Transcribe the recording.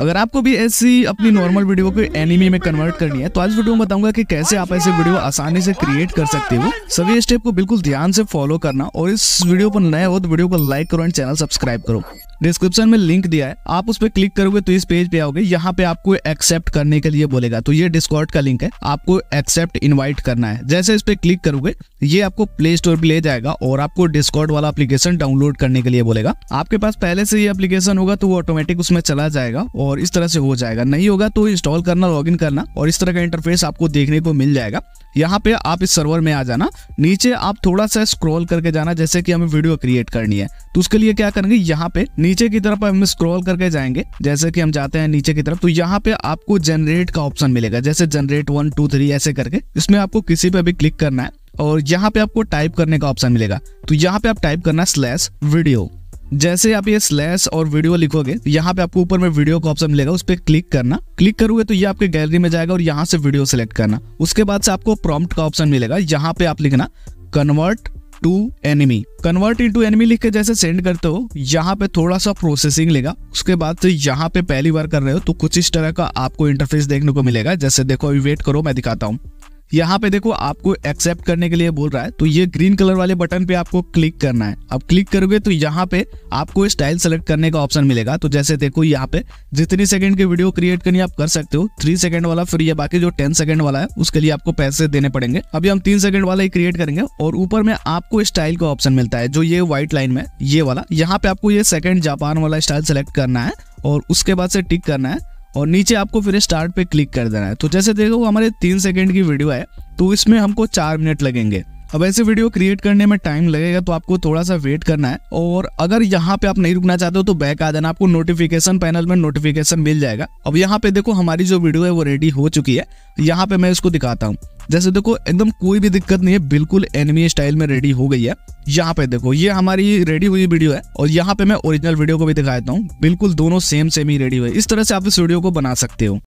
अगर आपको भी ऐसी अपनी नॉर्मल वीडियो को एनिमी में कन्वर्ट करनी है तो आज वीडियो में बताऊंगा कि कैसे आप ऐसे वीडियो आसानी से क्रिएट कर सकते हो सभी स्टेप को बिल्कुल ध्यान से फॉलो करना और इस वीडियो पर नए हो तो वीडियो को लाइक करो एंड चैनल सब्सक्राइब करो डिस्क्रिप्शन में लिंक दिया है आप उस पर क्लिक करोगे तो इस पेज पे आओगे यहाँ पे आपको एक्सेप्ट करने के लिए बोलेगा तो ये डिस्कॉर्ड का लिंक है आपको एक्सेप्ट इन्वाइट करना है जैसे इस पर क्लिक करोगे ये आपको प्ले स्टोर पर ले जाएगा और आपको डिस्कॉर्ड वाला अप्लीकेशन डाउनलोड करने के लिए बोलेगा आपके पास पहले से ये अप्लीकेशन होगा तो वो ऑटोमेटिक उसमें चला जाएगा और इस तरह से हो जाएगा नहीं होगा तो इंस्टॉल करना लॉग करना और इस तरह का इंटरफेस आपको देखने को मिल जाएगा यहाँ पे आप इस सर्वर में आ जाना नीचे आप थोड़ा सा स्क्रॉल करके जाना जैसे कि हमें वीडियो क्रिएट करनी है तो उसके लिए क्या करेंगे यहाँ पे नीचे की तरफ हम स्क्रॉल करके जाएंगे जैसे कि हम जाते हैं नीचे की तरफ तो यहाँ पे आपको जनरेट का ऑप्शन मिलेगा जैसे जनरेट वन टू थ्री ऐसे करके इसमें आपको किसी पे भी क्लिक करना है और यहाँ पे आपको टाइप करने का ऑप्शन मिलेगा तो यहाँ पे आप टाइप करना स्लैश वीडियो जैसे आप ये स्लैश और वीडियो लिखोगे तो यहाँ पे आपको ऊपर में वीडियो का ऑप्शन मिलेगा उस पर क्लिक करना क्लिक करोगे तो ये आपके गैलरी में जाएगा और यहाँ से वीडियो सेलेक्ट करना उसके बाद से आपको प्रॉम्प्ट का ऑप्शन मिलेगा यहाँ पे आप लिखना convert to anime convert into anime लिख के जैसे सेंड करते हो यहाँ पे थोड़ा सा प्रोसेसिंग लेगा उसके बाद से यहाँ पे पहली बार कर रहे हो तो कुछ इस तरह का आपको इंटरफेस देखने को मिलेगा जैसे देखो अभी वेट करो मैं दिखाता हूँ यहाँ पे देखो आपको एक्सेप्ट करने के लिए बोल रहा है तो ये ग्रीन कलर वाले बटन पे आपको क्लिक करना है अब क्लिक करोगे तो यहाँ पे आपको स्टाइल सेलेक्ट करने का ऑप्शन मिलेगा तो जैसे देखो यहाँ पे जितनी सेकंड की वीडियो क्रिएट करनी आप कर सकते हो थ्री सेकंड वाला फिर ये बाकी जो टेन सेकंड वाला है उसके लिए आपको पैसे देने पड़ेंगे अभी हम तीन सेकंड वाला ही क्रिएट करेंगे और ऊपर में आपको स्टाइल का ऑप्शन मिलता है जो ये व्हाइट लाइन में ये वाला यहाँ पे आपको ये सेकंड जापान वाला स्टाइल सेलेक्ट करना है और उसके बाद से टिक करना है और नीचे आपको फिर स्टार्ट पे क्लिक कर देना है तो जैसे देखो हमारे तीन सेकेंड की वीडियो है तो इसमें हमको चार मिनट लगेंगे अब ऐसे वीडियो क्रिएट करने में टाइम लगेगा तो आपको थोड़ा सा वेट करना है और अगर यहाँ पे आप नहीं रुकना चाहते हो तो बैक आ जाना आपको नोटिफिकेशन पैनल में नोटिफिकेशन मिल जाएगा अब यहाँ पे देखो हमारी जो वीडियो है वो रेडी हो चुकी है यहाँ पे मैं इसको दिखाता हूँ जैसे देखो एकदम कोई भी दिक्कत नहीं है बिल्कुल एनिमी स्टाइल में रेडी हो गई है यहाँ पे देखो ये हमारी रेडी हुई वीडियो है और यहाँ पे मैं ओरिजिनल वीडियो को भी दिखा देता हूँ बिल्कुल दोनों सेम सेम ही रेडी हुए इस तरह से आप इस वीडियो को बना सकते हो